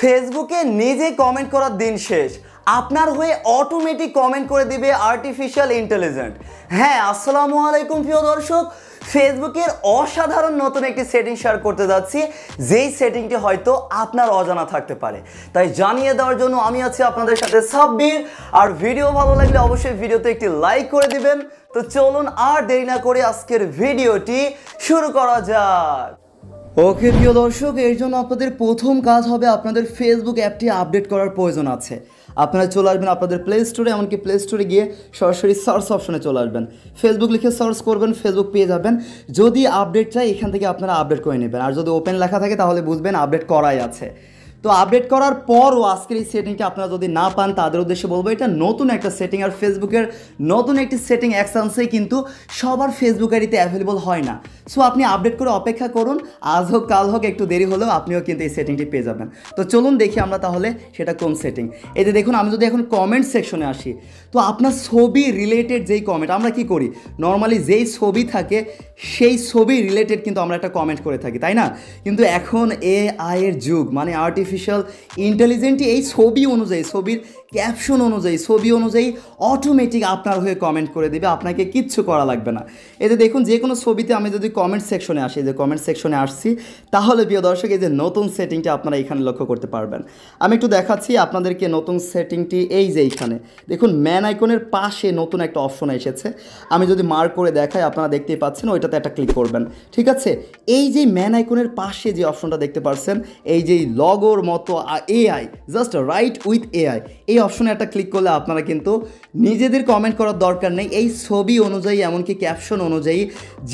ফেসবুকে নিজে কমেন্ট করার দিন শেষ আপনার হয়ে অটোমেটিক কমেন্ট করে দিবে আর্টিফিশিয়াল ইন্টেলিজেন্ট হ্যাঁ আসসালামু আলাইকুম প্রিয় দর্শক ফেসবুকের অসাধারণ নতুন একটি সেটিং শেয়ার করতে যাচ্ছি যেই সেটিংটি হয়তো আপনার অজানা থাকতে পারে তাই জানিয়ে দেওয়ার জন্য আমি আছি আপনাদের সাথে সাব্বির আর ভিডিও ভালো লাগলে অবশ্যই ভিডিওতে একটি লাইক করে দিবেন তো চলুন আর দেরি না করে আজকের ভিডিওটি শুরু করা যাক ওকে প্রিয় দর্শক এর জন্য আপনাদের প্রথম কাজ হবে আপনাদের ফেসবুক অ্যাপটি আপডেট করার প্রয়োজন আছে আপনারা চলে আসবেন আপনাদের প্লে স্টোরে এমনকি প্লে স্টোরে গিয়ে সরাসরি সার্চ অপশনে চলে আসবেন ফেসবুক লিখে সার্চ করবেন ফেসবুক পেয়ে যাবেন যদি আপডেট চাই এখান থেকে আপনারা আপডেট করে নেবেন আর যদি ওপেন লেখা থাকে তাহলে বুঝবেন আপডেট করাই আছে তো আপডেট করার পরও আজকের এই সেটিংটা আপনারা যদি না পান তাদের উদ্দেশ্যে বলবো এটা নতুন একটা সেটিং আর ফেসবুকের নতুন একটি সেটিং অ্যাকসান্সেই কিন্তু সবার ফেসবুক আইডিতে অ্যাভেলেবল হয় না সো আপনি আপডেট করে অপেক্ষা করুন আজ হোক কাল হোক একটু দেরি হলেও আপনিও কিন্তু এই সেটিংটি পেয়ে যাবেন তো চলুন দেখি আমরা তাহলে সেটা কোন সেটিং এতে দেখুন আমি যদি এখন কমেন্ট সেকশনে আসি তো আপনার ছবি রিলেটেড যেই কমেন্ট আমরা কি করি নর্মালি যেই ছবি থাকে সেই ছবি রিলেটেড কিন্তু আমরা একটা কমেন্ট করে থাকি তাই না কিন্তু এখন এআই এর যুগ মানে আর্টিফিশিয়াল আর্টিফিশিয়াল ইন্টেলিজেন্টই এই ছবি অনুযায়ী ছবির ক্যাপশন অনুযায়ী ছবি অনুযায়ী অটোমেটিক আপনার হয়ে কমেন্ট করে দেবে আপনাকে কিচ্ছু করা লাগবে না এতে দেখুন যে কোনো ছবিতে আমি যদি কমেন্ট সেকশনে আসি যে কমেন্ট সেকশনে আসছি তাহলে প্রিয় দর্শক এই যে নতুন সেটিংটা আপনারা এখানে লক্ষ্য করতে পারবেন আমি একটু দেখাচ্ছি আপনাদেরকে নতুন সেটিংটি এই যে এইখানে দেখুন ম্যান আইকনের পাশে নতুন একটা অপশন এসেছে আমি যদি মার্ক করে দেখাই আপনারা দেখতেই পাচ্ছেন ওইটাতে একটা ক্লিক করবেন ঠিক আছে এই যে ম্যান আইকনের পাশে যে অপশনটা দেখতে পারছেন এই যে লগোর মতো AI just write with AI এই অপশনে একটা ক্লিক করলে আপনারা কিন্তু নিজেদের কমেন্ট করার দরকার নেই এই ছবি অনুযায়ী এমনকি ক্যাপশন অনুযায়ী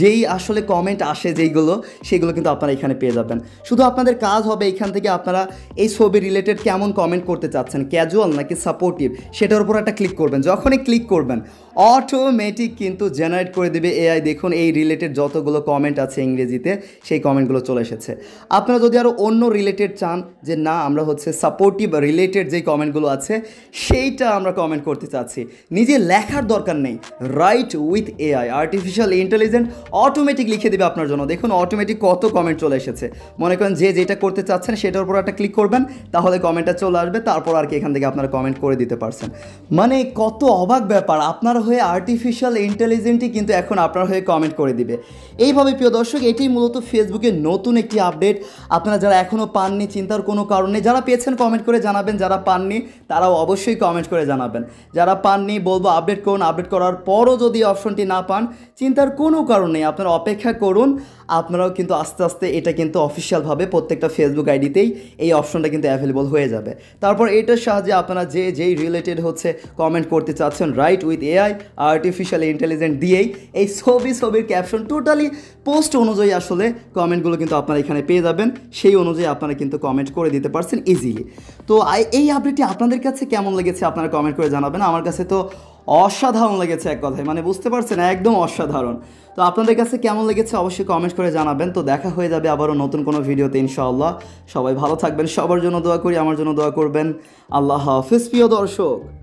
যেই আসলে কমেন্ট আসে যেইগুলো সেগুলো কিন্তু আপনারা এখানে পেয়ে যাবেন শুধু আপনাদের কাজ হবে এখান থেকে আপনারা এই ছবি রিলেটেড কেমন কমেন্ট করতে চাচ্ছেন ক্যাজুয়াল নাকি সাপোর্টিভ সেটার উপর একটা ক্লিক করবেন যখনই ক্লিক করবেন অটোমেটিক কিন্তু জেনারেট করে দেবে এআই দেখুন এই রিলেটেড যতগুলো কমেন্ট আছে ইংরেজিতে সেই কমেন্টগুলো চলে এসেছে আপনারা যদি আরও অন্য রিলেটেড চান যে না আমরা হচ্ছে সাপোর্টিভ রিলেটেড যেই কমেন্টগুলো আছে সেইটা আমরা কমেন্ট করতে চাচ্ছি নিজে লেখার দরকার নেই write with AI artificial intelligent automatic লিখে দেবে আপনার জন্য দেখুন অটোমেটিক কত কমেন্ট চলে এসেছে মনে করেন যে যেটা করতে চাচ্ছেন সেটার উপর একটা ক্লিক করবেন তাহলে কমেন্টটা চলে আসবে তারপর আর কি এখান থেকে আপনারা কমেন্ট করে দিতে পারছেন মানে কত অবাক ব্যাপার আপনার হয়ে আর্টিফিশিয়াল ইন্টেলিজেন্টই কিন্তু এখন আপনার হয়ে কমেন্ট করে দিবে এইভাবে প্রিয় দর্শক এটি মূলত ফেসবুকের নতুন একটি আপডেট আপনারা যারা এখনও পাননি চিন্তার কোনো কারণে যারা পেয়েছেন কমেন্ট করে জানাবেন যারা পাননি তারাও অবশ্যই কমেন্ট করে জানাবেন যারা পাননি বলবো আপডেট করুন আপডেট করার পরও যদি অপশনটি না পান চিন্তার কোনো কারণ নেই আপনারা অপেক্ষা করুন আপনারাও কিন্তু আস্তে আস্তে এটা কিন্তু অফিসিয়ালভাবে প্রত্যেকটা ফেসবুক আইডিতেই এই অপশনটা কিন্তু অ্যাভেলেবল হয়ে যাবে তারপর এটার সাহায্যে আপনারা যে যেই রিলেটেড হচ্ছে কমেন্ট করতে চাচ্ছেন write with AI artificial intelligent দিয়েই এই ছবি ছবির ক্যাপশন টোটালি পোস্ট অনুযায়ী আসলে কমেন্টগুলো কিন্তু আপনারা এখানে পেয়ে যাবেন সেই অনুযায়ী আপনারা কিন্তু কমেন্ট করে দিতে পারছেন ইজিলি তো এই আপডেটটি আপনাদের কাছে কেমন লেগেছে আপনারা কমেন্ট করে জানাবেন আমার কাছে তো অসাধারণ লেগেছে এক কথায় মানে বুঝতে পারছেন একদম অসাধারণ তো আপনাদের কাছে কেমন লেগেছে অবশ্যই কমেন্ট করে জানাবেন তো দেখা হয়ে যাবে আবারও নতুন কোনো ভিডিওতে ইনশাআল্লাহ সবাই ভালো থাকবেন সবার জন্য দোয়া করি আমার জন্য দোয়া করবেন আল্লাহ হাফিজ প্রিয় দর্শক